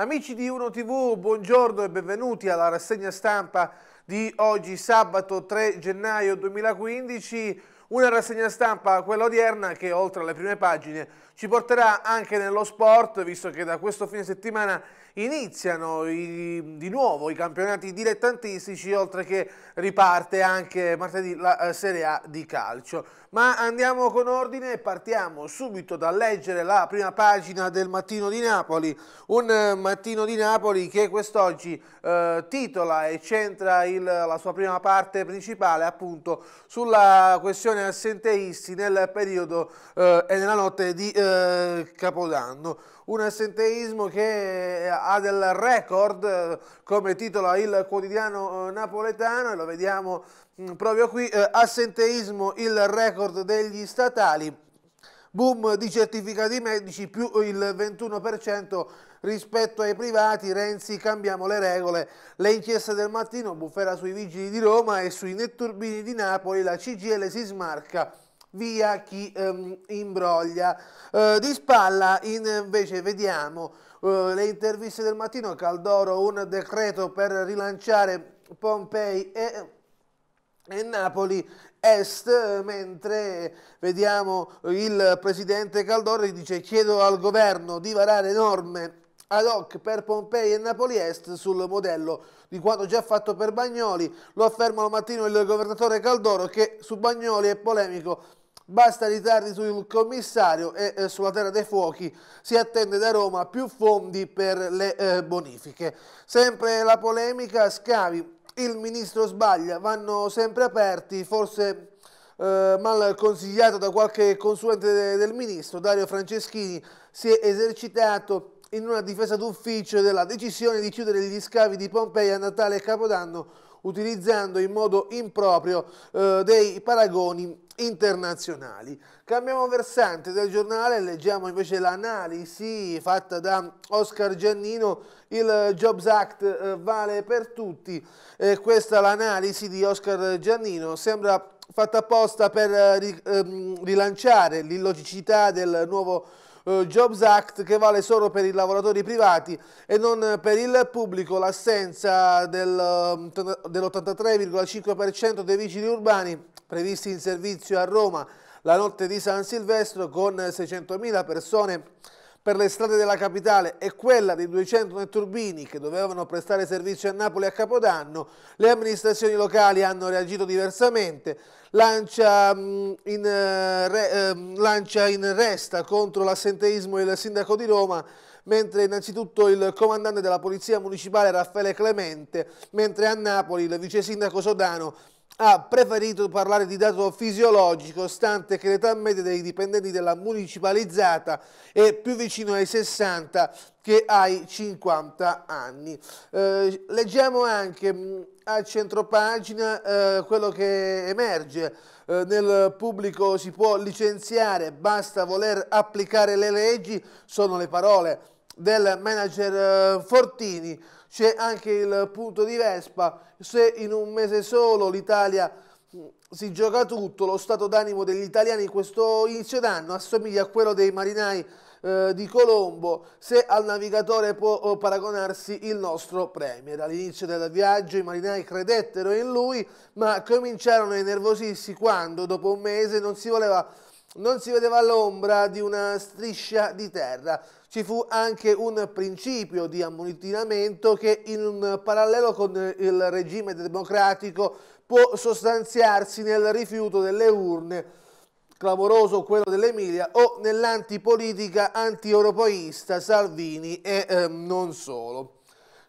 Amici di Uno TV, buongiorno e benvenuti alla rassegna stampa di oggi sabato 3 gennaio 2015. Una rassegna stampa, quella odierna, che oltre alle prime pagine ci porterà anche nello sport, visto che da questo fine settimana iniziano i, di nuovo i campionati dilettantistici, oltre che riparte anche martedì la eh, Serie A di calcio. Ma andiamo con ordine e partiamo subito dal leggere la prima pagina del Mattino di Napoli, un eh, Mattino di Napoli che quest'oggi eh, titola e centra il, la sua prima parte principale appunto sulla questione assenteisti nel periodo eh, e nella notte di eh, Capodanno. Un assenteismo che ha del record eh, come titola il quotidiano eh, napoletano e lo vediamo mm, proprio qui, eh, assenteismo il record degli statali boom di certificati medici più il 21% rispetto ai privati, Renzi cambiamo le regole, le inchieste del mattino, bufera sui vigili di Roma e sui netturbini di Napoli, la CGL si smarca via chi ehm, imbroglia. Eh, di spalla invece vediamo eh, le interviste del mattino, Caldoro un decreto per rilanciare Pompei e, e Napoli Est, mentre vediamo il presidente Caldoro che dice chiedo al governo di varare norme ad hoc per Pompei e Napoli Est sul modello di quanto già fatto per Bagnoli, lo afferma affermano mattino il governatore Caldoro che su Bagnoli è polemico Basta ritardi sul commissario e eh, sulla terra dei fuochi si attende da Roma più fondi per le eh, bonifiche. Sempre la polemica, scavi, il ministro sbaglia, vanno sempre aperti, forse eh, mal consigliato da qualche consulente del ministro, Dario Franceschini si è esercitato in una difesa d'ufficio della decisione di chiudere gli scavi di Pompei a Natale e Capodanno utilizzando in modo improprio eh, dei paragoni internazionali. Cambiamo versante del giornale, leggiamo invece l'analisi fatta da Oscar Giannino, il Jobs Act eh, vale per tutti. Eh, questa l'analisi di Oscar Giannino, sembra fatta apposta per eh, ehm, rilanciare l'illogicità del nuovo eh, Jobs Act che vale solo per i lavoratori privati e non per il pubblico, l'assenza del, ehm, dell'83,5% dei vigili urbani previsti in servizio a Roma la notte di San Silvestro con 600.000 persone per le strade della capitale e quella dei 200 netturbini che dovevano prestare servizio a Napoli a Capodanno, le amministrazioni locali hanno reagito diversamente. Lancia mm, in, eh, re, ehm, lancia in resta contro l'assenteismo il sindaco di Roma mentre innanzitutto il comandante della Polizia Municipale Raffaele Clemente, mentre a Napoli il vice sindaco Sodano ha preferito parlare di dato fisiologico, stante che l'età media dei dipendenti della municipalizzata è più vicino ai 60 che ai 50 anni. Eh, leggiamo anche mm, a centropagina eh, quello che emerge. Eh, nel pubblico si può licenziare, basta voler applicare le leggi, sono le parole del manager eh, Fortini c'è anche il punto di Vespa, se in un mese solo l'Italia mm, si gioca tutto, lo stato d'animo degli italiani in questo inizio d'anno assomiglia a quello dei marinai eh, di Colombo, se al navigatore può eh, paragonarsi il nostro premier. All'inizio del viaggio i marinai credettero in lui, ma cominciarono a nervosirsi quando, dopo un mese, non si voleva non si vedeva l'ombra di una striscia di terra ci fu anche un principio di ammutinamento che in un parallelo con il regime democratico può sostanziarsi nel rifiuto delle urne, clamoroso quello dell'Emilia, o nell'antipolitica anti-europeista Salvini e eh, non solo.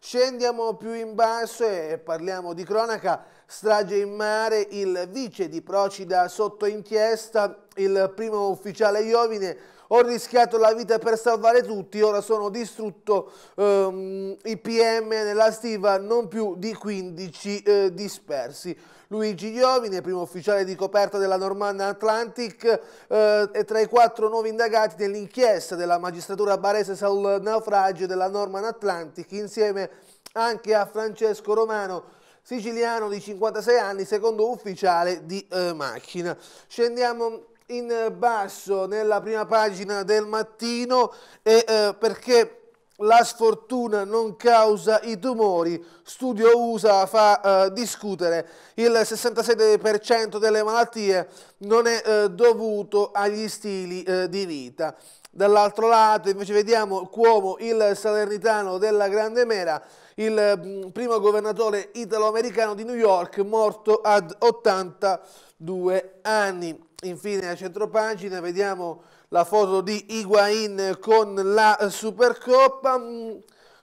Scendiamo più in basso e parliamo di cronaca. Strage in mare, il vice di Procida sotto inchiesta, il primo ufficiale Iovine ho rischiato la vita per salvare tutti, ora sono distrutto ehm, PM nella stiva, non più di 15 eh, dispersi. Luigi Iovine, primo ufficiale di coperta della Normanna Atlantic, eh, è tra i quattro nuovi indagati dell'inchiesta della magistratura barese sul naufragio della Norman Atlantic, insieme anche a Francesco Romano, siciliano di 56 anni, secondo ufficiale di eh, macchina. Scendiamo in basso nella prima pagina del mattino e, eh, perché la sfortuna non causa i tumori, studio USA fa eh, discutere, il 66% delle malattie non è eh, dovuto agli stili eh, di vita. Dall'altro lato invece vediamo Cuomo, il salernitano della Grande Mera, il primo governatore italo-americano di New York, morto ad 82 anni. Infine a centro pagina vediamo la foto di Higuain con la Supercoppa,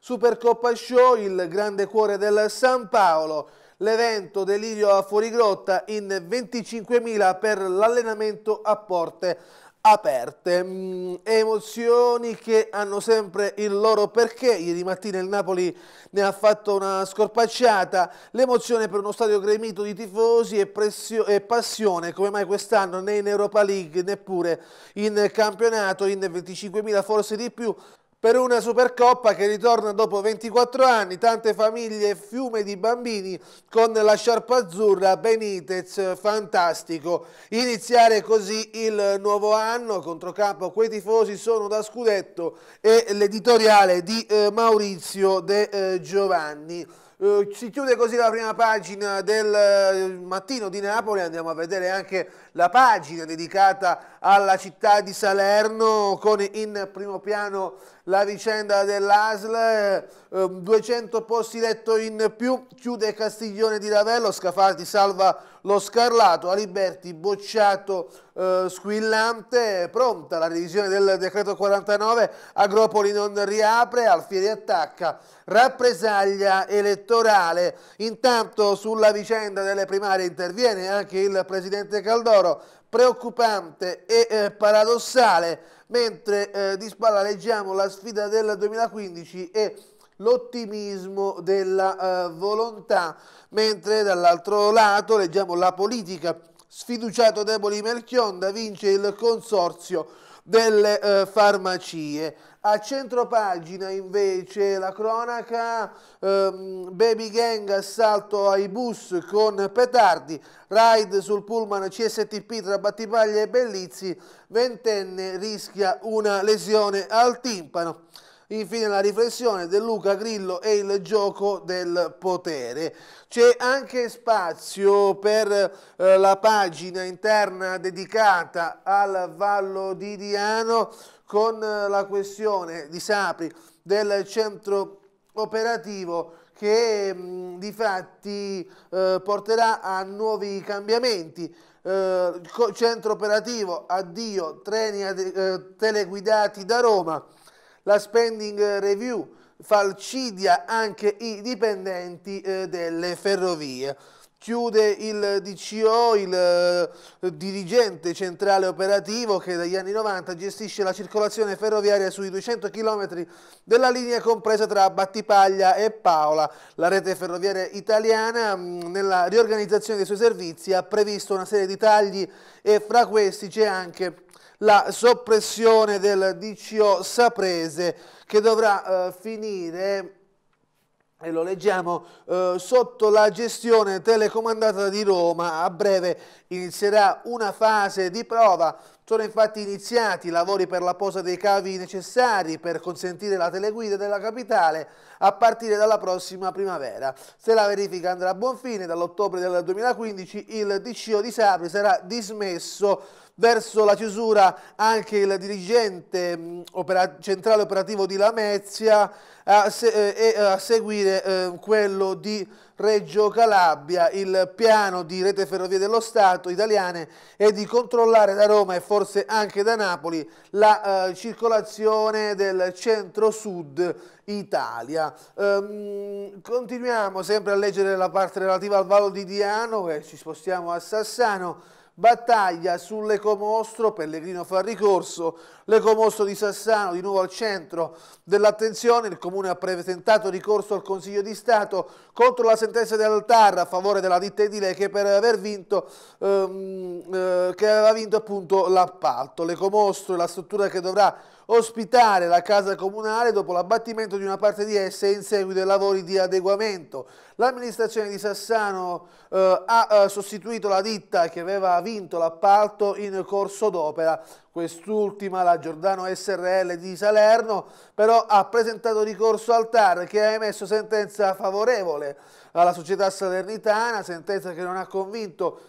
Supercoppa Show, il grande cuore del San Paolo, l'evento delirio a fuorigrotta in 25.000 per l'allenamento a porte aperte. Mm, emozioni che hanno sempre il loro perché. Ieri mattina il Napoli ne ha fatto una scorpacciata. L'emozione per uno stadio gremito di tifosi e, e passione come mai quest'anno né in Europa League neppure in campionato, in 25.000 forse di più per una Supercoppa che ritorna dopo 24 anni, tante famiglie e fiume di bambini con la sciarpa azzurra Benitez, fantastico. Iniziare così il nuovo anno, controcampo quei tifosi sono da scudetto e l'editoriale di eh, Maurizio De eh, Giovanni. Eh, si chiude così la prima pagina del eh, mattino di Napoli, andiamo a vedere anche la pagina dedicata alla città di Salerno con in primo piano la vicenda dell'ASL, eh, 200 eh, posti letto in più, chiude Castiglione di Ravello, Scafati salva lo scarlato, Aliberti bocciato eh, squillante, pronta la revisione del decreto 49, Agropoli non riapre, Alfieri attacca, rappresaglia elettorale. Intanto sulla vicenda delle primarie interviene anche il presidente Caldoro, preoccupante e eh, paradossale, mentre eh, di spalla leggiamo la sfida del 2015 e l'ottimismo della eh, volontà, mentre dall'altro lato leggiamo la politica. Sfiduciato Deboli Melchionda vince il consorzio delle eh, farmacie. A centropagina invece la cronaca ehm, Baby Gang assalto ai bus con petardi, ride sul pullman CSTP tra Battipaglia e Bellizzi, ventenne rischia una lesione al timpano. Infine la riflessione del Luca Grillo e il gioco del potere. C'è anche spazio per eh, la pagina interna dedicata al Vallo di Diano con eh, la questione di Sapri del centro operativo che mh, mm, di fatti eh, porterà a nuovi cambiamenti. Eh, centro operativo, addio, treni eh, teleguidati da Roma. La spending eh, review falcidia anche i dipendenti eh, delle ferrovie. Chiude il DCO, il eh, dirigente centrale operativo che dagli anni 90 gestisce la circolazione ferroviaria sui 200 km della linea compresa tra Battipaglia e Paola. La rete ferroviaria italiana mm, nella riorganizzazione dei suoi servizi ha previsto una serie di tagli e fra questi c'è anche la soppressione del DCO Saprese che dovrà eh, finire e lo leggiamo, eh, sotto la gestione telecomandata di Roma a breve inizierà una fase di prova. Sono infatti iniziati i lavori per la posa dei cavi necessari per consentire la teleguida della capitale a partire dalla prossima primavera. Se la verifica andrà a buon fine, dall'ottobre del 2015 il DCO di Sapri sarà dismesso Verso la chiusura anche il dirigente mm, opera, centrale operativo di Lamezia a, se, eh, eh, a seguire eh, quello di Reggio Calabria, il piano di Rete Ferrovie dello Stato italiane è di controllare da Roma e forse anche da Napoli la eh, circolazione del centro-sud Italia. Ehm, continuiamo sempre a leggere la parte relativa al Vallo di Diano e eh, ci spostiamo a Sassano battaglia sull'ecomostro, Pellegrino fa ricorso, l'ecomostro di Sassano di nuovo al centro dell'attenzione, il Comune ha presentato ricorso al Consiglio di Stato contro la sentenza dell'Altar a favore della ditta edile che per aver vinto, ehm, eh, che aveva vinto appunto l'appalto, l'ecomostro è la struttura che dovrà ospitare la casa comunale dopo l'abbattimento di una parte di essa in seguito ai lavori di adeguamento. L'amministrazione di Sassano eh, ha eh, sostituito la ditta che aveva vinto l'appalto in corso d'opera. Quest'ultima, la Giordano SRL di Salerno, però ha presentato ricorso al TAR che ha emesso sentenza favorevole alla società salernitana, sentenza che non ha convinto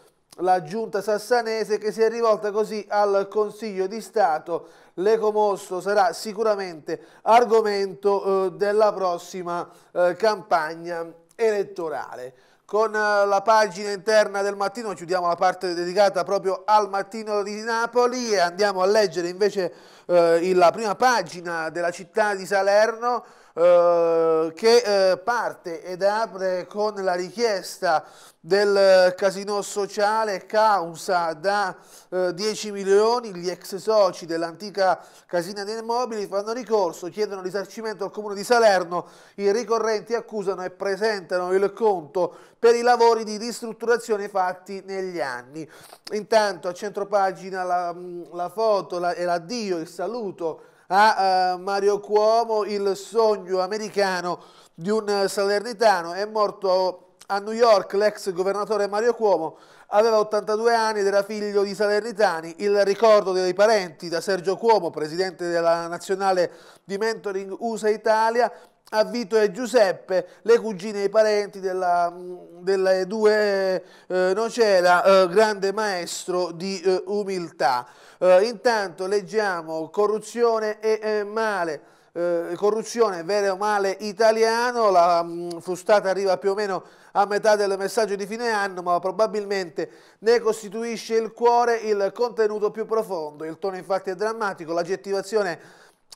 la giunta sassanese che si è rivolta così al Consiglio di Stato. L'ecomosso sarà sicuramente argomento eh, della prossima eh, campagna elettorale. Con eh, la pagina interna del mattino chiudiamo la parte dedicata proprio al mattino di Napoli e andiamo a leggere invece eh, la prima pagina della città di Salerno eh, che eh, parte ed apre con la richiesta del eh, casino sociale causa da eh, 10 milioni, gli ex soci dell'antica casina dei mobili fanno ricorso, chiedono risarcimento al comune di Salerno, i ricorrenti accusano e presentano il conto per i lavori di ristrutturazione fatti negli anni. Intanto a centropagina la, mm, la foto la, e l'addio, il saluto a uh, Mario Cuomo il sogno americano di un eh, salernitano. È morto a New York l'ex governatore Mario Cuomo, aveva 82 anni ed era figlio di salernitani. Il ricordo dei parenti da Sergio Cuomo, presidente della nazionale di mentoring USA Italia, a Vito e Giuseppe, le cugine e i parenti della, mm, delle due eh, Nocera, eh, grande maestro di eh, umiltà. Eh, intanto leggiamo corruzione e eh, male. Eh, corruzione, vero o male italiano, la mh, mm, frustata arriva più o meno a metà del messaggio di fine anno, ma probabilmente ne costituisce il cuore il contenuto più profondo. Il tono infatti è drammatico, l'aggettivazione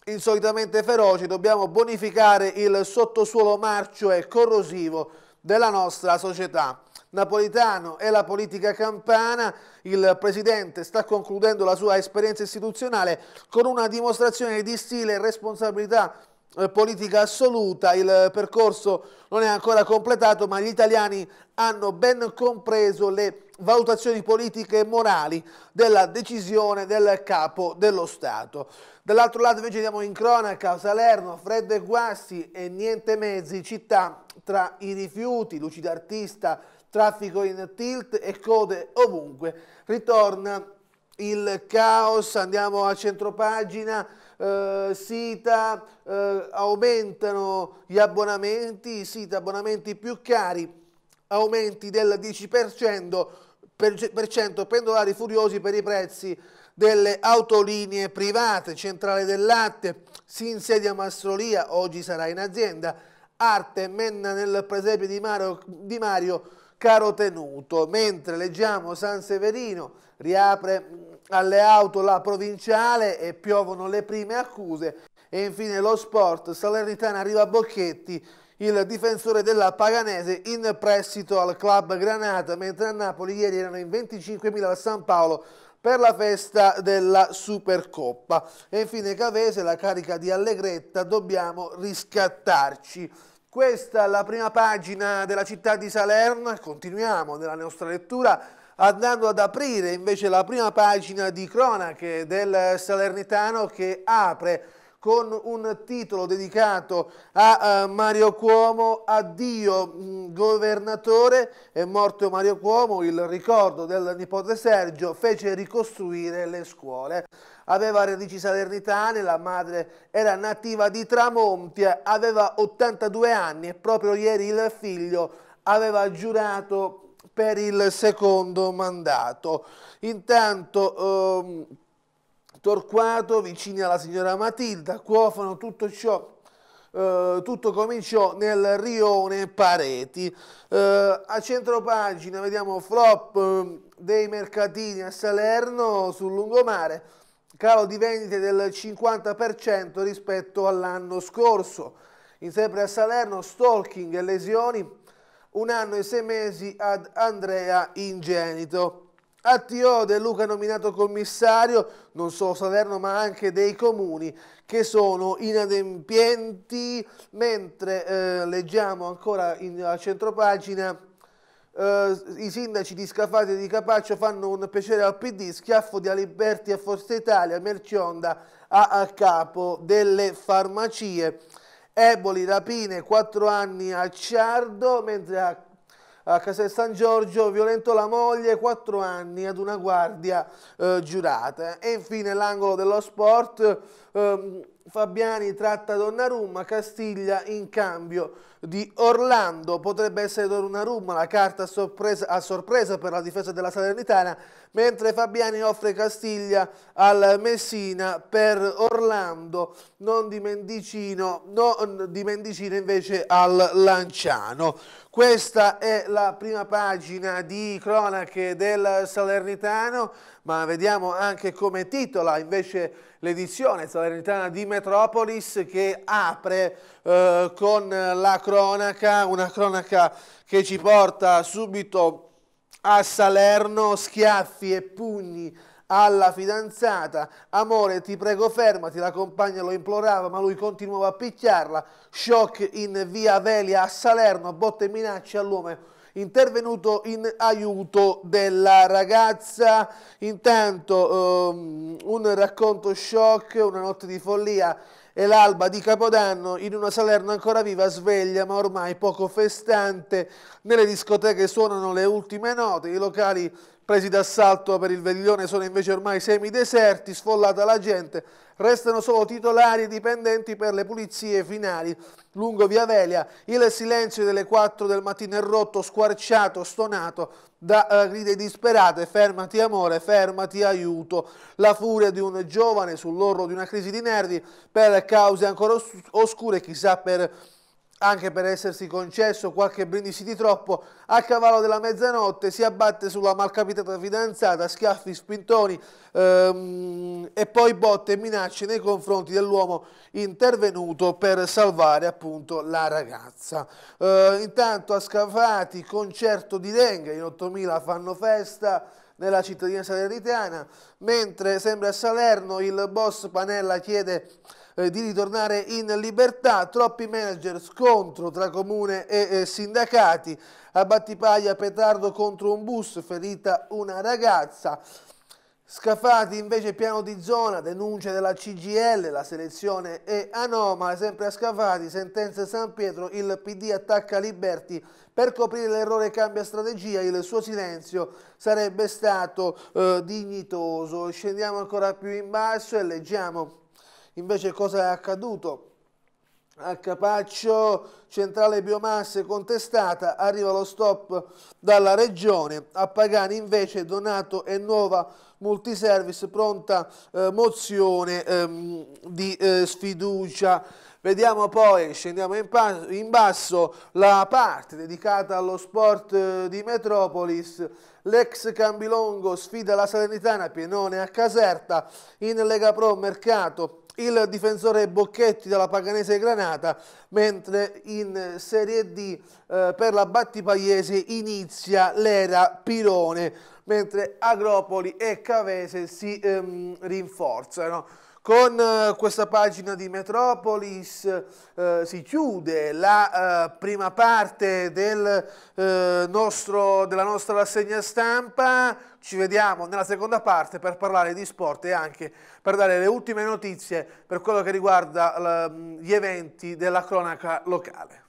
insolitamente feroce, dobbiamo bonificare il sottosuolo marcio e corrosivo della nostra società. Napolitano e la politica campana, il Presidente sta concludendo la sua esperienza istituzionale con una dimostrazione di stile e responsabilità eh, politica assoluta, il percorso non è ancora completato ma gli italiani hanno ben compreso le valutazioni politiche e morali della decisione del capo dello Stato. Dall'altro lato invece andiamo in cronaca, Salerno, freddo e guasti e niente mezzi, città tra i rifiuti, lucida artista, traffico in tilt e code ovunque. Ritorna il caos, andiamo a centropagina, eh, Sita, eh, aumentano gli abbonamenti, Sita abbonamenti più cari, aumenti del 10%, per, per cento, pendolari furiosi per i prezzi delle autolinee private, Centrale del Latte, si insedia a Mastrolia, oggi sarà in azienda, Arte, Menna nel presepe di Mario, di Mario caro tenuto, mentre leggiamo San Severino riapre mm, alle auto la provinciale e piovono le prime accuse e infine lo sport, Salernitana arriva a Bocchetti, il difensore della Paganese in prestito al club Granata, mentre a Napoli ieri erano in 25.000 a San Paolo per la festa della Supercoppa. E infine Cavese, la carica di Allegretta, dobbiamo riscattarci. Questa è la prima pagina della città di Salerno, continuiamo nella nostra lettura andando ad aprire invece la prima pagina di cronache del Salernitano che apre con un titolo dedicato a eh, Mario Cuomo, addio mm, governatore, è morto Mario Cuomo, il ricordo del nipote Sergio fece ricostruire le scuole aveva radici salernitane, la madre era nativa di Tramonti, aveva 82 anni e proprio ieri il figlio aveva giurato per il secondo mandato. Intanto ehm, Torquato, vicini alla signora Matilda, cuofano tutto ciò Uh, tutto cominciò nel rione Pareti. Uh, a centro pagina vediamo flop uh, dei mercatini a Salerno sul lungomare calo di vendite del 50% rispetto all'anno scorso. In sempre a Salerno, stalking e lesioni, un anno e sei mesi ad Andrea Ingenito. A Tio De Luca nominato commissario, non solo Salerno ma anche dei comuni che sono inadempienti, mentre eh, leggiamo ancora in, a centropagina Uh, i sindaci di Scafati e di Capaccio fanno un piacere al PD, schiaffo di Aliberti e Forza Italia, Mercionda a, a capo delle farmacie, eboli, rapine, 4 anni a Ciardo, mentre a, a Casel San Giorgio violentò la moglie, 4 anni ad una guardia uh, giurata. E infine l'angolo dello sport, ehm, Fabiani tratta Donnarumma, Castiglia in cambio di Orlando, potrebbe essere Donnarumma la carta a sorpresa, a sorpresa per la difesa della Salernitana, mentre Fabiani offre Castiglia al Messina per Orlando, non di Mendicino, no, di Mendicino invece al Lanciano. Questa è la prima pagina di cronache del Salernitano, ma vediamo anche come titola invece l'edizione salernitana di Metropolis che apre eh, con la cronaca, una cronaca che ci porta subito a Salerno, schiaffi e pugni alla fidanzata, amore ti prego fermati, la compagna lo implorava ma lui continuava a picchiarla, shock in via Velia a Salerno, botte e minacce all'uomo intervenuto in aiuto della ragazza. Intanto um, un racconto shock, una notte di follia e l'alba di Capodanno in una Salerno ancora viva sveglia ma ormai poco festante. Nelle discoteche suonano le ultime note, i locali presi d'assalto per il Veglione sono invece ormai semideserti, sfollata la gente, restano solo titolari e dipendenti per le pulizie finali. Lungo Via Velia il silenzio delle 4 del mattino è rotto, squarciato, stonato da eh, grida disperate, fermati amore, fermati aiuto. La furia di un giovane sull'orlo di una crisi di nervi per cause ancora os oscure, chissà per anche per essersi concesso qualche brindisi di troppo, a cavallo della mezzanotte si abbatte sulla malcapitata fidanzata, schiaffi, spintoni ehm, e poi botte e minacce nei confronti dell'uomo intervenuto per salvare appunto la ragazza. Eh, intanto a Scafati, concerto di Dengue, in 8000 fanno festa, nella cittadina salernitana, mentre sempre a Salerno il boss Panella chiede eh, di ritornare in libertà, troppi manager, scontro tra comune e eh, sindacati, a Battipaglia petardo contro un bus, ferita una ragazza, Scafati invece piano di zona, denuncia della CGL, la selezione è anomala, sempre a Scafati, sentenza San Pietro, il PD attacca Liberti, per coprire l'errore cambia strategia, il suo silenzio sarebbe stato eh, dignitoso. Scendiamo ancora più in basso e leggiamo Invece cosa è accaduto? A Capaccio, centrale biomasse contestata, arriva lo stop dalla regione. A Pagani invece Donato e Nuova Multiservice pronta eh, mozione ehm, di eh, sfiducia. Vediamo poi, scendiamo in, in, basso, la parte dedicata allo sport eh, di Metropolis. L'ex Cambilongo sfida la Salernitana, Pienone a Caserta, in Lega Pro Mercato il difensore Bocchetti dalla Paganese Granata, mentre in Serie D eh, per la Battipagliese inizia l'era Pirone, mentre Agropoli e Cavese si ehm, rinforzano. Con eh, questa pagina di Metropolis eh, si chiude la eh, prima parte del, eh, nostro, della nostra rassegna stampa. Ci vediamo nella seconda parte per parlare di sport e anche per dare le ultime notizie per quello che riguarda gli eventi della cronaca locale.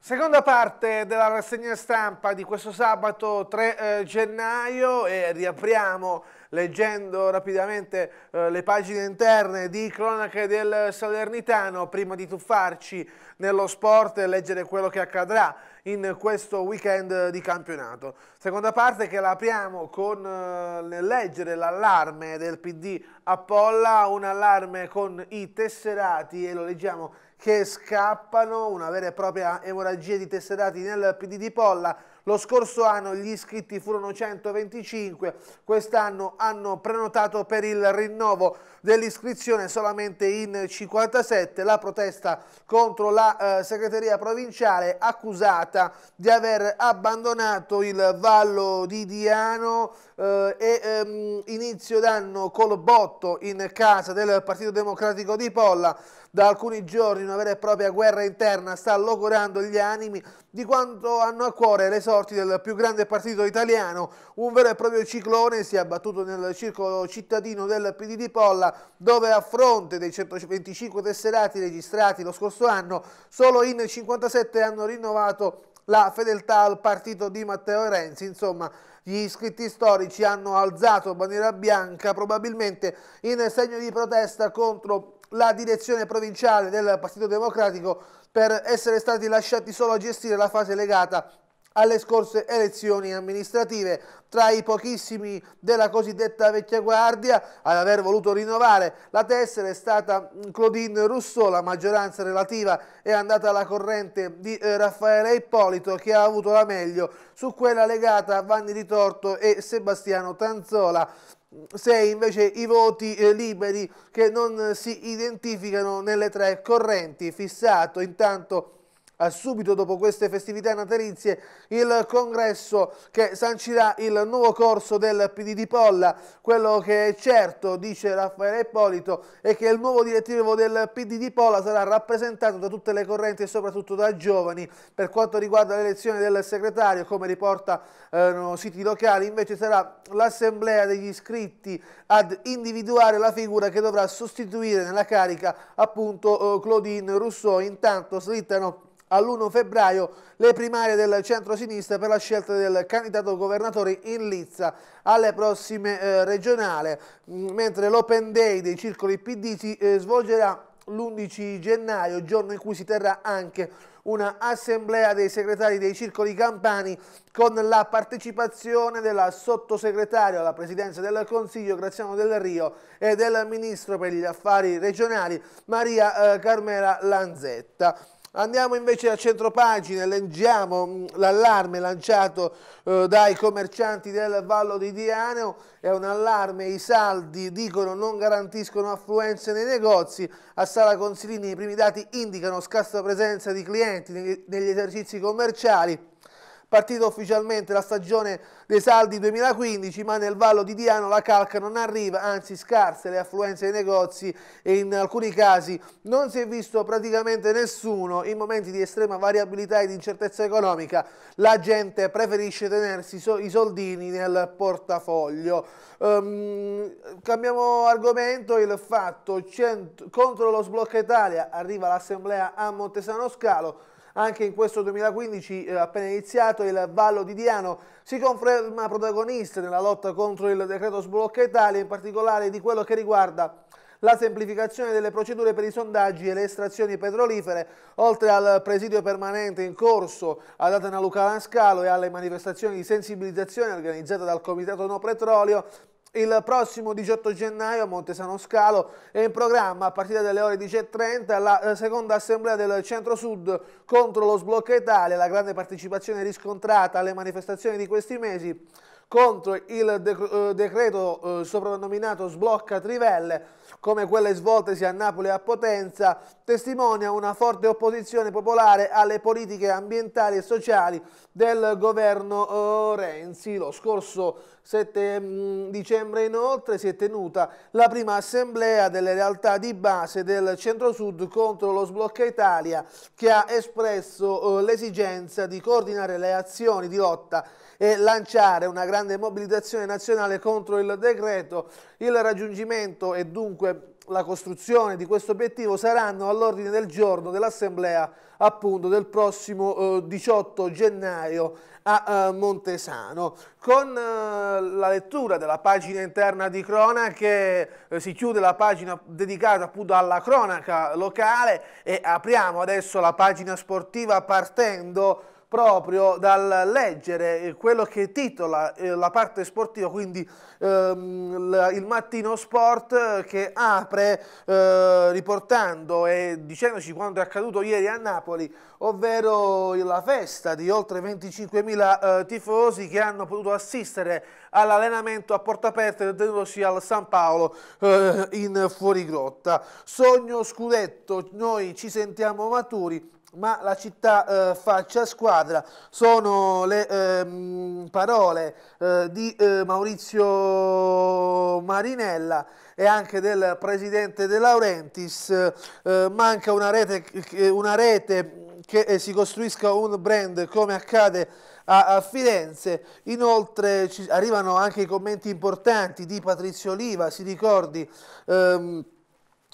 Seconda parte della rassegna stampa di questo sabato 3 eh, gennaio e riapriamo leggendo rapidamente eh, le pagine interne di cronache del Salernitano prima di tuffarci nello sport e leggere quello che accadrà in questo weekend di campionato. Seconda parte che la apriamo con eh, leggere l'allarme del PD a Polla, un allarme con i tesserati e lo leggiamo che scappano, una vera e propria emorragia di tesserati nel PD di Polla lo scorso anno gli iscritti furono 125, quest'anno hanno prenotato per il rinnovo dell'iscrizione solamente in 57. La protesta contro la eh, segreteria provinciale accusata di aver abbandonato il Vallo di Diano eh, e ehm, inizio d'anno col botto in casa del Partito Democratico di Polla. Da alcuni giorni una vera e propria guerra interna sta logorando gli animi di quanto hanno a cuore le sorti del più grande partito italiano. Un vero e proprio ciclone si è abbattuto nel circolo cittadino del PD di Polla, dove a fronte dei 125 tesserati registrati lo scorso anno, solo in 57 hanno rinnovato la fedeltà al partito di Matteo Renzi, insomma gli iscritti storici hanno alzato bandiera bianca probabilmente in segno di protesta contro la direzione provinciale del Partito Democratico per essere stati lasciati solo a gestire la fase legata alle scorse elezioni amministrative, tra i pochissimi della cosiddetta vecchia guardia ad aver voluto rinnovare la tessera è stata mm, Claudine Rousseau, la maggioranza relativa è andata alla corrente di eh, Raffaele Ippolito che ha avuto la meglio su quella legata a Vanni Ritorto e Sebastiano Tanzola. 6 invece i voti eh, liberi che non si identificano nelle tre correnti, fissato intanto Subito dopo queste festività natalizie il congresso che sancirà il nuovo corso del PD di Polla, quello che è certo, dice Raffaele Ippolito, è che il nuovo direttivo del PD di Polla sarà rappresentato da tutte le correnti e soprattutto da giovani. Per quanto riguarda l'elezione del segretario, come riporta eh, siti locali, invece sarà l'assemblea degli iscritti ad individuare la figura che dovrà sostituire nella carica appunto eh, Claudine Rousseau. Intanto slittano all'1 febbraio le primarie del centro-sinistra per la scelta del candidato governatore in Lizza alle prossime eh, regionali, mm, mentre l'Open Day dei circoli PD si eh, svolgerà l'11 gennaio, giorno in cui si terrà anche una assemblea dei segretari dei circoli campani con la partecipazione della sottosegretaria alla presidenza del Consiglio Graziano Del Rio e del ministro per gli affari regionali Maria eh, Carmela Lanzetta. Andiamo invece a pagina, leggiamo mm, l'allarme lanciato eh, dai commercianti del Vallo di Dianeo, è un allarme, i saldi dicono non garantiscono affluenza nei negozi, a Sala Consilini i primi dati indicano scarsa presenza di clienti negli, negli esercizi commerciali, Partita ufficialmente la stagione dei saldi 2015, ma nel Vallo di Diano la calca non arriva, anzi scarse le affluenze ai negozi e in alcuni casi non si è visto praticamente nessuno. In momenti di estrema variabilità e di incertezza economica la gente preferisce tenersi i soldini nel portafoglio. Um, cambiamo argomento, il fatto 100, contro lo sblocca Italia arriva l'assemblea a Montesano Scalo anche in questo 2015 eh, appena iniziato il Vallo di Diano si conferma protagonista nella lotta contro il decreto sblocca Italia, in particolare di quello che riguarda la semplificazione delle procedure per i sondaggi e le estrazioni petrolifere, oltre al presidio permanente in corso ad Atena Luca Lanscalo e alle manifestazioni di sensibilizzazione organizzate dal Comitato No Petrolio, il prossimo 18 gennaio a Montesano Scalo è in programma a partire dalle ore 10.30 la eh, seconda assemblea del Centro-Sud contro lo sblocca Italia, la grande partecipazione riscontrata alle manifestazioni di questi mesi contro il dec eh, decreto eh, soprannominato sblocca trivelle, come quelle svoltesi a Napoli a Potenza, testimonia una forte opposizione popolare alle politiche ambientali e sociali del governo eh, Renzi. Lo scorso 7 mm, dicembre inoltre si è tenuta la prima assemblea delle realtà di base del Centro-Sud contro lo sblocca Italia che ha espresso eh, l'esigenza di coordinare le azioni di lotta e lanciare una grande mobilitazione nazionale contro il decreto. Il raggiungimento e dunque la costruzione di questo obiettivo saranno all'ordine del giorno dell'Assemblea appunto del prossimo eh, 18 gennaio a eh, Montesano. Con eh, la lettura della pagina interna di cronache eh, si chiude la pagina dedicata appunto alla cronaca locale e apriamo adesso la pagina sportiva partendo proprio dal leggere eh, quello che titola eh, la parte sportiva, quindi ehm, il mattino sport eh, che apre riportando e dicendoci quanto è accaduto ieri a Napoli, ovvero la festa di oltre 25.000 tifosi che hanno potuto assistere all'allenamento a porta aperta tenutosi al San Paolo in fuorigrotta. Sogno scudetto, noi ci sentiamo maturi ma la città eh, faccia squadra. Sono le eh, parole eh, di eh, Maurizio Marinella e anche del presidente De Laurentiis. Eh, manca una rete, una rete, che eh, si costruisca un brand come accade a, a Firenze. Inoltre ci arrivano anche i commenti importanti di Patrizio Oliva, si ricordi... Ehm,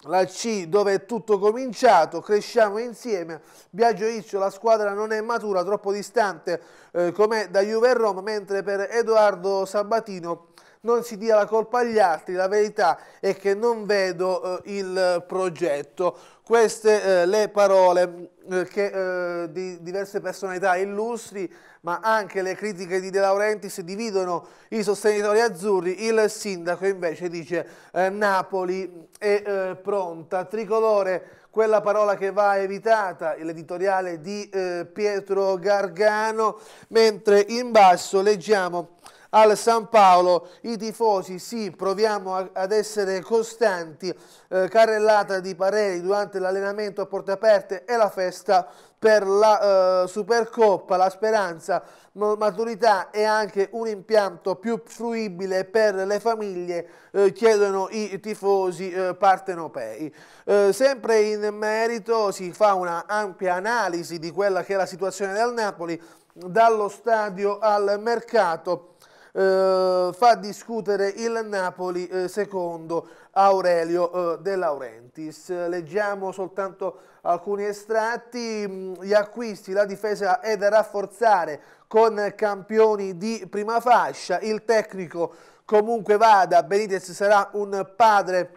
la C dove è tutto cominciato, cresciamo insieme, Biagio Riccio la squadra non è matura, troppo distante eh, com'è da Juve Roma, mentre per Edoardo Sabatino non si dia la colpa agli altri, la verità è che non vedo eh, il progetto. Queste eh, le parole eh, che, eh, di diverse personalità illustri, ma anche le critiche di De Laurentiis dividono i sostenitori azzurri. Il sindaco invece dice eh, Napoli è eh, pronta, tricolore quella parola che va evitata, l'editoriale di Pietro Gargano, mentre in basso leggiamo al San Paolo, i tifosi sì, proviamo a, ad essere costanti, eh, carrellata di pareri durante l'allenamento a porte aperte e la festa per la eh, Supercoppa, la speranza, maturità e anche un impianto più fruibile per le famiglie, eh, chiedono i tifosi eh, partenopei. Eh, sempre in merito si fa una ampia analisi di quella che è la situazione del Napoli, dallo stadio al mercato, eh, fa discutere il Napoli eh, secondo Aurelio eh, De Laurentiis. Leggiamo soltanto alcuni estratti, mm, gli acquisti, la difesa è da rafforzare con campioni di prima fascia, il tecnico comunque vada, Benitez sarà un padre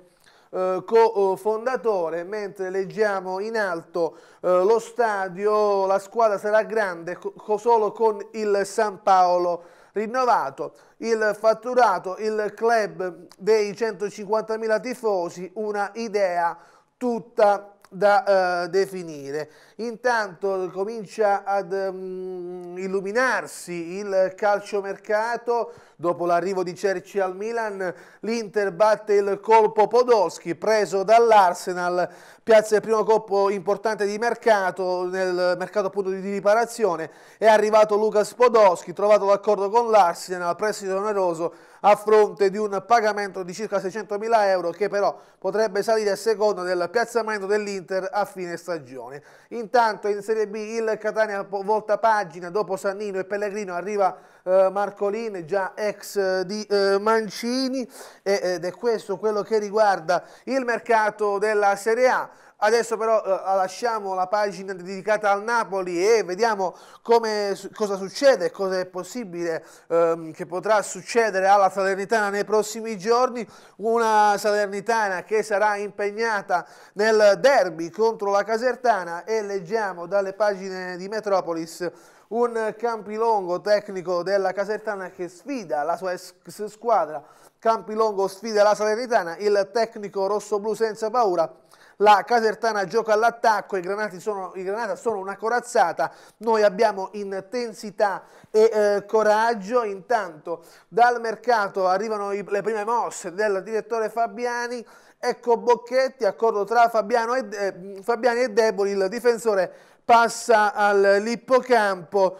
eh, cofondatore, mentre leggiamo in alto eh, lo stadio, la squadra sarà grande co solo con il San Paolo rinnovato il fatturato, il club dei 150.000 tifosi, una idea tutta da eh, definire. Intanto comincia ad um, illuminarsi il calciomercato, dopo l'arrivo di Cerci al Milan l'Inter batte il colpo Podolski preso dall'Arsenal, piazza il primo colpo importante di mercato, nel mercato appunto di riparazione, è arrivato Lucas Podolski, trovato l'accordo con l'Arsenal, prestito oneroso a fronte di un pagamento di circa 600.000 euro che però potrebbe salire a seconda del piazzamento dell'Inter a fine stagione. Intanto in Serie B il Catania volta pagina dopo Sannino e Pellegrino arriva eh, Marcolin già ex eh, di eh, Mancini ed è questo quello che riguarda il mercato della Serie A. Adesso però eh, ah, lasciamo la pagina dedicata al Napoli e vediamo come, cosa succede, cosa è possibile ehm, che potrà succedere alla Salernitana nei prossimi giorni. Una Salernitana che sarà impegnata nel derby contro la Casertana e leggiamo dalle pagine di Metropolis un Campilongo tecnico della Casertana che sfida la sua ex squadra. Campilongo sfida la Salernitana, il tecnico rossoblù senza paura la Casertana gioca all'attacco, i, i, Granata sono una corazzata, noi abbiamo intensità e eh, coraggio, intanto dal mercato arrivano i, le prime mosse del direttore Fabiani, ecco Bocchetti, accordo tra e, eh, Fabiani e Deboli, il difensore passa all'ippocampo,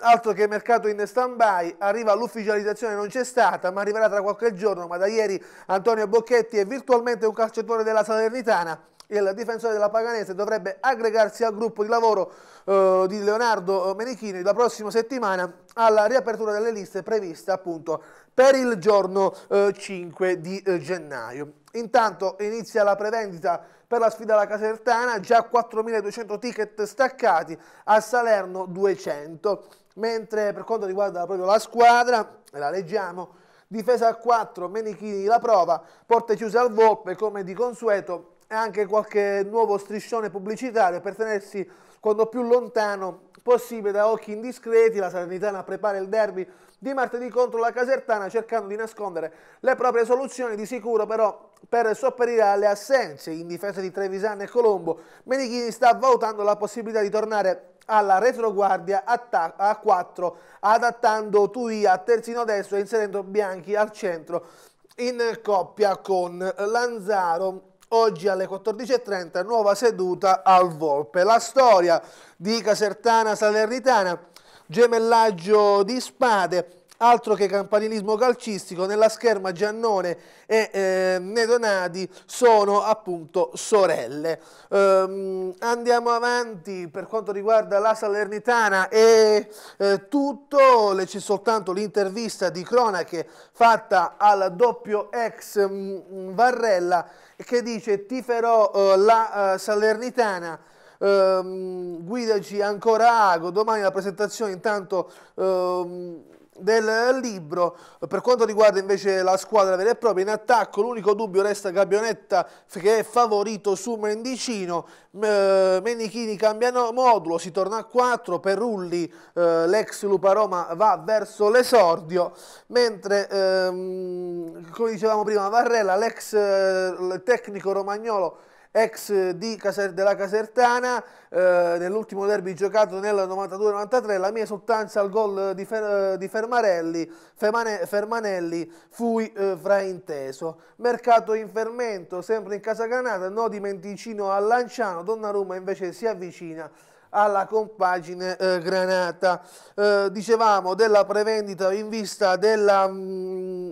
altro che mercato in stand-by, arriva l'ufficializzazione, non c'è stata, ma arriverà tra qualche giorno, ma da ieri Antonio Bocchetti è virtualmente un calciatore della Salernitana, il difensore della Paganese dovrebbe aggregarsi al gruppo di lavoro eh, di Leonardo eh, Menichini la prossima settimana alla riapertura delle liste prevista appunto per il giorno eh, 5 di eh, gennaio. Intanto inizia la prevendita per la sfida alla Casertana, già 4.200 ticket staccati, a Salerno 200, mentre per quanto riguarda proprio la squadra, la leggiamo, difesa a 4, Menichini la prova, porte chiuse al Volpe come di consueto, e anche qualche nuovo striscione pubblicitario per tenersi quando più lontano possibile da occhi indiscreti, la Salernitana prepara il derby di martedì contro la Casertana cercando di nascondere le proprie soluzioni di sicuro però per sopperire alle assenze in difesa di Trevisan e Colombo Menichini sta valutando la possibilità di tornare alla retroguardia a 4 adattando Tui a terzino destro e inserendo Bianchi al centro in coppia con Lanzaro oggi alle 14.30 nuova seduta al Volpe la storia di Casertana Salernitana gemellaggio di spade, altro che campanilismo calcistico, nella scherma Giannone e eh, Nedonati sono appunto sorelle. Ehm, andiamo avanti per quanto riguarda la Salernitana e eh, tutto, c'è soltanto l'intervista di cronache fatta al doppio ex mh, mm, mm, Varrella che dice tiferò eh, la eh, Salernitana ehm, guidaci ancora Ago, domani la presentazione intanto ehm, del libro. Per quanto riguarda invece la squadra vera e propria, in attacco l'unico dubbio resta Gabionetta che è favorito su Mendicino, Menichini cambia modulo, si torna a 4, Perulli eh, l'ex Lupa Roma va verso l'esordio, mentre ehm, come dicevamo prima Varrella, l'ex eh, tecnico romagnolo ex di Caser della Casertana, eh, nell'ultimo derby giocato nel 92-93, la mia esultanza al gol di, Fer eh, di Fermarelli, Femane Fermanelli, fui eh, frainteso. Mercato in fermento, sempre in Casa Granata, no di Menticino a Lanciano, Donnarumma invece si avvicina alla compagine eh, Granata. Eh, dicevamo della prevendita in vista della mh, mm,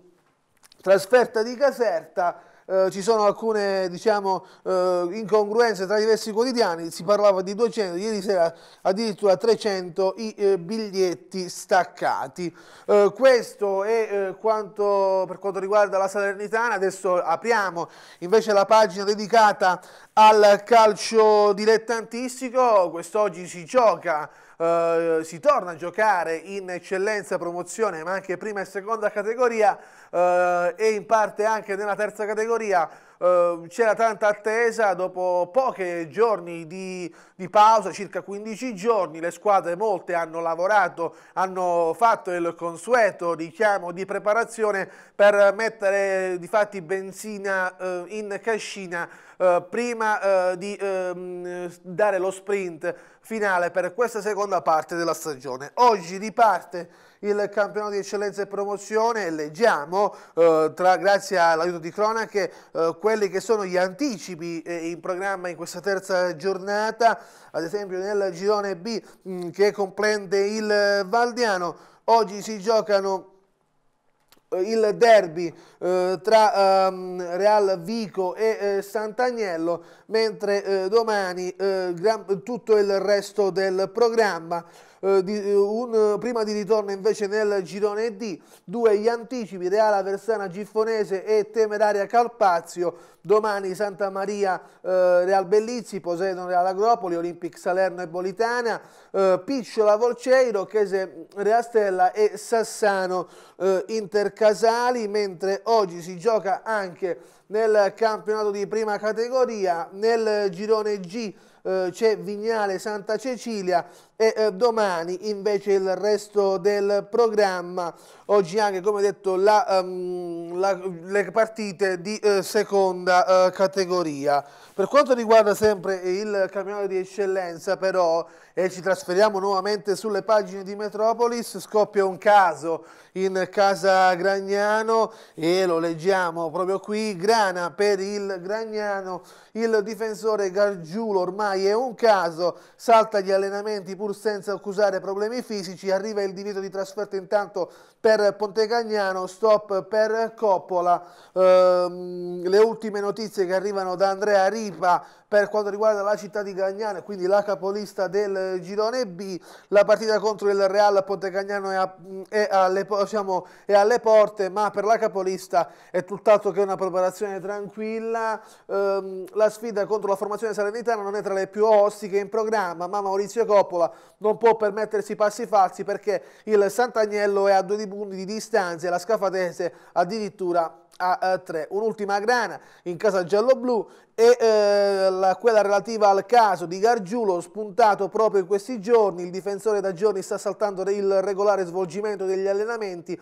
trasferta di Caserta, eh, ci sono alcune diciamo, eh, incongruenze tra i diversi quotidiani, si parlava di 200, ieri sera addirittura 300 i eh, biglietti staccati. Eh, questo è eh, quanto per quanto riguarda la Salernitana, adesso apriamo invece la pagina dedicata al calcio dilettantistico, quest'oggi si gioca eh, si torna a giocare in eccellenza, promozione, ma anche prima e seconda categoria eh, e in parte anche nella terza categoria. Ehm, c'era tanta attesa, dopo pochi giorni di, di, pausa, circa 15 giorni, le squadre molte hanno lavorato, hanno fatto il consueto richiamo di preparazione per mettere di fatti benzina eh, in cascina eh, prima eh, di ehm, dare lo sprint finale per questa seconda parte della stagione. Oggi riparte il campionato di eccellenza e promozione, leggiamo, eh, tra, grazie all'aiuto di cronache, eh, quelli che sono gli anticipi eh, in programma in questa terza giornata, ad esempio nel girone B mh, mm, che comprende il Valdiano, oggi si giocano eh, il derby eh, tra ehm, Real Vico e eh, Sant'Agnello, mentre eh, domani eh, tutto il resto del programma eh, di, eh, un, eh, prima di ritorno invece nel girone D, due gli anticipi, Reala Versana Giffonese e Temeraria Calpazio, domani Santa Maria eh, Real Bellizzi, Poseidon Real Agropoli, Olympic Salerno e Bolitana, eh, Picciola Volceiro, Chese mm, Reastella e Sassano eh, Intercasali, mentre oggi si gioca anche nel campionato di prima categoria, nel girone G eh, c'è Vignale Santa Cecilia e eh, domani invece il resto del programma, oggi anche come detto la, um, la, le partite di eh, seconda eh, categoria. Per quanto riguarda sempre il campione di eccellenza, però, e ci trasferiamo nuovamente sulle pagine di Metropolis, scoppia un caso in casa Gragnano e lo leggiamo proprio qui, grana per il Gragnano, il difensore Gargiulo ormai è un caso, salta gli allenamenti pur senza accusare problemi fisici, arriva il divieto di trasferta intanto per Pontegagnano stop per Coppola, ehm, le ultime notizie che arrivano da Andrea Rini, Lipa per quanto riguarda la città di Gagnano, quindi la capolista del girone B, la partita contro il Real Ponte Cagnano è, a, è, alle, diciamo, è alle, porte, ma per la capolista è tutt'altro che una preparazione tranquilla, ehm, la sfida contro la formazione salernitana non è tra le più ostiche in programma, ma Maurizio Coppola non può permettersi passi falsi perché il Sant'Agnello è a due punti di distanza e la Scafatese addirittura a 3. Un'ultima grana in casa giallo-blu e eh, la, quella relativa al caso di Gargiulo spuntato proprio in questi giorni. Il difensore da giorni sta saltando il regolare svolgimento degli allenamenti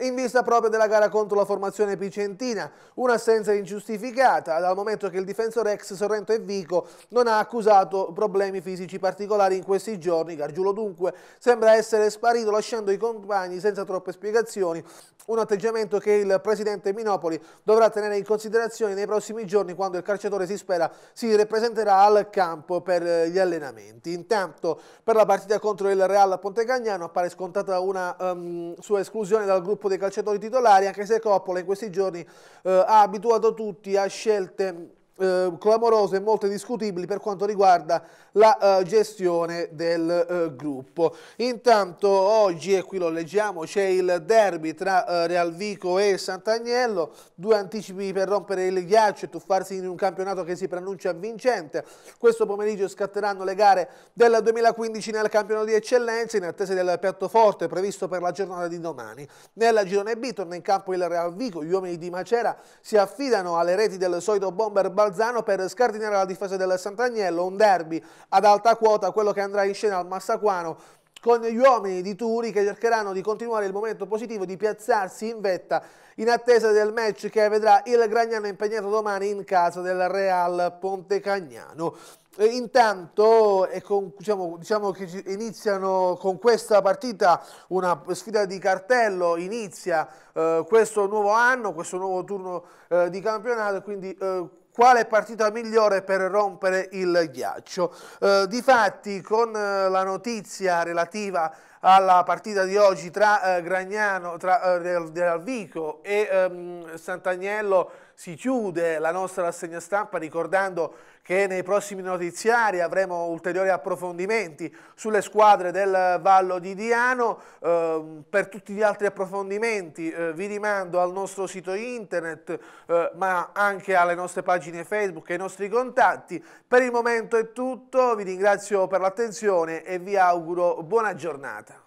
in vista proprio della gara contro la formazione picentina, un'assenza ingiustificata, dal momento che il difensore ex Sorrento e Vico non ha accusato problemi fisici particolari in questi giorni, Gargiulo dunque sembra essere sparito lasciando i compagni senza troppe spiegazioni, un atteggiamento che il presidente Minopoli dovrà tenere in considerazione nei prossimi giorni quando il calciatore si spera si ripresenterà al campo per gli allenamenti. Intanto per la partita contro il Real Pontecagnano appare scontata una um, sua esclusione dal gruppo gruppo dei calciatori titolari, anche se Coppola in questi giorni eh, ha abituato tutti a scelte eh, clamorose e molto discutibili per quanto riguarda la eh, gestione del eh, gruppo. Intanto oggi, e qui lo leggiamo, c'è il derby tra eh, Real Vico e Sant'Agnello, due anticipi per rompere il ghiaccio e tuffarsi in un campionato che si preannuncia vincente. Questo pomeriggio scatteranno le gare del 2015 nel campionato di eccellenza in attesa del piatto forte previsto per la giornata di domani. Nella girone B torna in campo il Real Vico, gli uomini di Macera si affidano alle reti del solito bomber Balzano per scardinare la difesa del Sant'Agnello, un derby ad alta quota, quello che andrà in scena al Massaquano con gli uomini di Turi che cercheranno di continuare il momento positivo, di piazzarsi in vetta in attesa del match che vedrà il Gragnano impegnato domani in casa del Real Pontecagnano. E intanto con, diciamo, diciamo, che iniziano con questa partita una sfida di cartello, inizia eh, questo nuovo anno, questo nuovo turno eh, di campionato, quindi eh, quale partita migliore per rompere il ghiaccio. Eh, difatti con eh, la notizia relativa alla partita di oggi tra eh, Gragnano, tra eh, Del Vico e ehm, Sant'Agnello si chiude la nostra rassegna stampa ricordando che nei prossimi notiziari avremo ulteriori approfondimenti sulle squadre del Vallo di Diano. Eh, per tutti gli altri approfondimenti eh, vi rimando al nostro sito internet, eh, ma anche alle nostre pagine Facebook e ai nostri contatti. Per il momento è tutto, vi ringrazio per l'attenzione e vi auguro buona giornata.